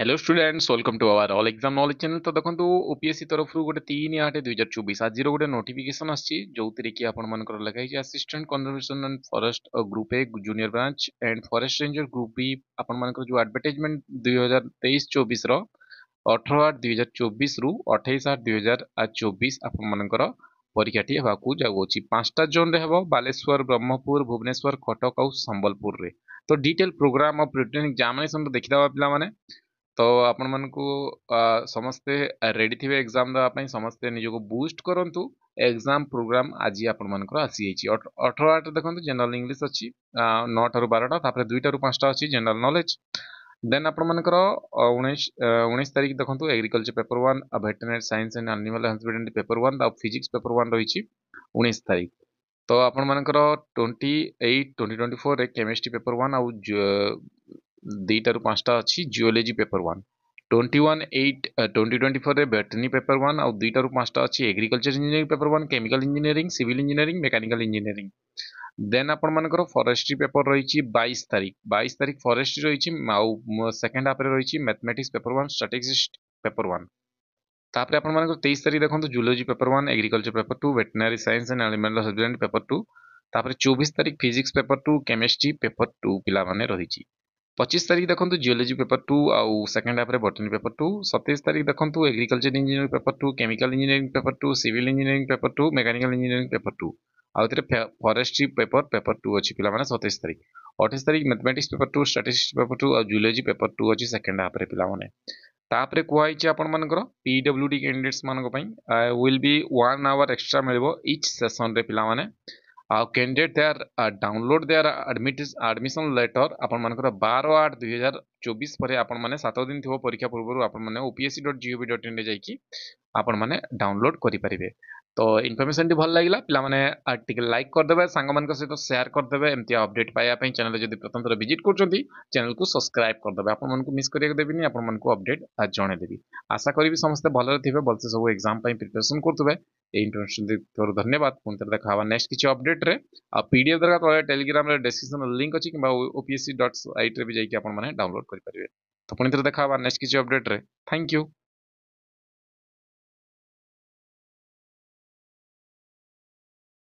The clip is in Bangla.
hello students welcome to our all exam knowledge channel तो देखंथु ओपीएससी तरफ रु गोटे 38 2024 আজিৰ গটে নোটিফিকেশন আছে যো তৰিখি আপোন মানক লгайছি assistant conservation and forest group A junior branch and forest ranger group B আপোন মানকৰ যো এডৱাৰ্টাইজমেন্ট 2023 24 ৰ 18 আগষ্ট 2024 ৰ 28 আগষ্ট 2024 আপোন মানকৰ পৰীক্ষা টি হৱাকু জাগোছি 5 টা জোন ৰে হৱো বালেশ্বৰ ব্ৰহ্মপৰ ভুবনেশ্বৰ কটক আৰু সম্বলপুর ৰে তো ডিটেল پروگرام অফ ৰিটেন এক্সাম মেনন দেখি দৱা পিলা মানে ତ ଆପଣମାନଙ୍କୁ ସମସ୍ତେ ରେଡ଼ି ଥିବେ ଏକ୍ଜାମ୍ ଦେବା ପାଇଁ ସମସ୍ତେ ନିଜକୁ ବୁଷ୍ଟ କରନ୍ତୁ ଏକ୍ଜାମ୍ ପ୍ରୋଗ୍ରାମ୍ ଆଜି ଆପଣମାନଙ୍କର ଆସିଯାଇଛି ଅଠର ଆଠ ଦେଖନ୍ତୁ ଜେନେରାଲ୍ ଇଂଲିଶ ଅଛି ନଅଟାରୁ ବାରଟା ତାପରେ ଦୁଇଟାରୁ ପାଞ୍ଚଟା ଅଛି ଜେନେରାଲ୍ ନଲେଜ୍ ଦେନ୍ ଆପଣମାନଙ୍କର ଉଣେଇଶ ଉଣେଇଶ ତାରିଖ ଦେଖନ୍ତୁ ଏଗ୍ରିକଲଚର ପେପର ୱାନ୍ ଆଉ veterinary science and animal husbandry paper one ଆଉ ଫିଜିକ୍ସ ପେପର ୱାନ୍ ରହିଛି ଉଣେଇଶ ତାରିଖ ତ ଆପଣମାନଙ୍କର ଟ୍ୱେଣ୍ଟି ଏଇଟ୍ ଟ୍ୱେଣ୍ଟି ଟ୍ୱେଣ୍ଟି ଫୋର୍ରେ କେମିଷ୍ଟ୍ରି ପେପର ୱାନ୍ ଆଉ ଦୁଇଟାରୁ ପାଞ୍ଚଟା ଅଛି geology paper one twenty one eight twenty twenty ଫୋର୍ରେ ବ୍ୟାଟେରୀ ପେପର୍ ୱାନ୍ ଆଉ ଦୁଇଟାରୁ ପାଞ୍ଚଟା ଅଛି agriculture engineering paper one chemical engineering civil engineering mechanical engineering then ଆପଣମାନଙ୍କର ଫରେଷ୍ଟ୍ରି ପେପର୍ ରହିଛି ବାଇଶ ତାରିଖ ବାଇଶ ତାରିଖ ଫରେଷ୍ଟ୍ରି ରହିଛି ଆଉ ସେକେଣ୍ଡ ହାଫ୍ରେ ରହିଛି mathematics paper one statistics paper one ତାପରେ ଆପଣମାନଙ୍କର ତେଇଶ ତାରିଖ ଦେଖନ୍ତୁ zoology paper one agriculture paper two veterinary science and animal husbandry paper two ତାପରେ ଚବିଶ ତାରିଖ physics paper two chemistry paper two ପିଲାମାନେ ରହିଛି पचीस तारीख देखो जिओलोजी पेपर टू आउ सेकेंड हाफ्रे बटनी पेपर टू सतैश तारीख देखो agriculture engineering paper two chemical engineering paper two civil engineering paper two mechanical engineering paper to आउे फे फरेस्ट्री पेपर पेपर टू अच्छी पाला सतैश तारीख अठाईस तारीख mathematics paper two statistics paper two आउ जिओलोजी पेपर टू अच्छी सेकंड हाफ़ पाने तापर कहुई आपर मैं पिडब्ल्यू डी कैंडिडेट्स मानों will be one hour extra मिले इच्छ सेसन पाला candidate there download their admission letter ଆପଣମାନଙ୍କର ବାର ଆଠ ଦୁଇ ହଜାର ଚବିଶ ପରେ ଆପଣମାନେ ସାତ ଦିନ ଥିବ ପରୀକ୍ଷା ପୂର୍ବରୁ ଆପଣମାନେ ଓପିଏସ୍ସି ଡଟ୍ ଜିଓଭି ଡଟ୍ ଇନ୍ରେ ଯାଇକି ଆପଣମାନେ ଡାଉନଲୋଡ଼ କରିପାରିବେ ତ ଇନଫର୍ମେସନ୍ଟି ଭଲ ଲାଗିଲା ପିଲାମାନେ ଟିକେ ଲାଇକ୍ କରିଦେବେ ସାଙ୍ଗମାନଙ୍କ ସହିତ ସେୟାର କରିଦେବେ ଏମିତି ଅପଡେଟ୍ ପାଇବା ପାଇଁ ଚ୍ୟାନେଲ୍ ଯଦି ପ୍ରଥମ ଥର ଭିଜିଟ୍ କରୁଛନ୍ତି ଚ୍ୟାନେଲ୍କୁ ସବସ୍କ୍ରାଇବ୍ କରିଦେବେ ଆପଣମାନଙ୍କୁ ମିସ୍ କରିବାକୁ ଦେବିନି ଆପଣମାନଙ୍କୁ ଅପଡେଟ୍ ଜଣାଇଦେବି ଆଶା କରିବି ସମସ୍ତେ ଭଲରେ ଥିବେ ଭଲସେ ସବୁ ଏକ୍ଜାମ୍ ପାଇଁ ପ୍ରିପାରେସନ୍ କରୁଥିବେ এই ইনফরমেশন দেওয়ার ধন্যবাদ পুনি থরে দেখা হবা নেক্সট কিছু অপডেট্রে আর পিডিএফ দরকার তলে টেলিগ্রামরে ডেসক্রিপশন লিঙ্ক অছি কিংবা opsc.site রে বি যাইকি আপন মানে ডাউনলোড করি পারিবে তো পুনি থরে দেখা হবা নেক্সট কিছু অপডেট্রে থ্যাংক ইউ